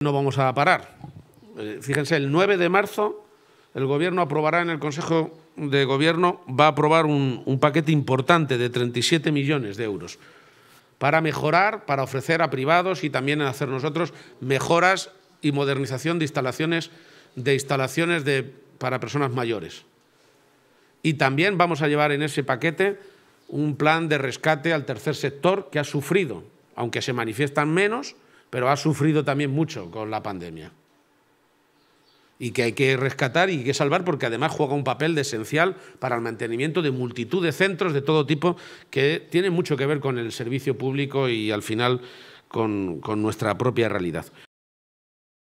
no vamos a parar. Eh, fíjense, el 9 de marzo el Gobierno aprobará en el Consejo de Gobierno, va a aprobar un, paquete importante de 37 millones de euros para mejorar, para ofrecer a privados y también hacer nosotros mejoras y modernización de instalaciones, de instalaciones para personas mayores. Y también vamos a llevar en ese paquete un plan de rescate al tercer sector que ha sufrido, aunque se manifiestan menos, pero ha sufrido también mucho con la pandemia. Y que hay que rescatar y que salvar porque además juega un papel esencial para el mantenimiento de multitud de centros de todo tipo que tienen mucho que ver con el servicio público y al final con nuestra propia realidad.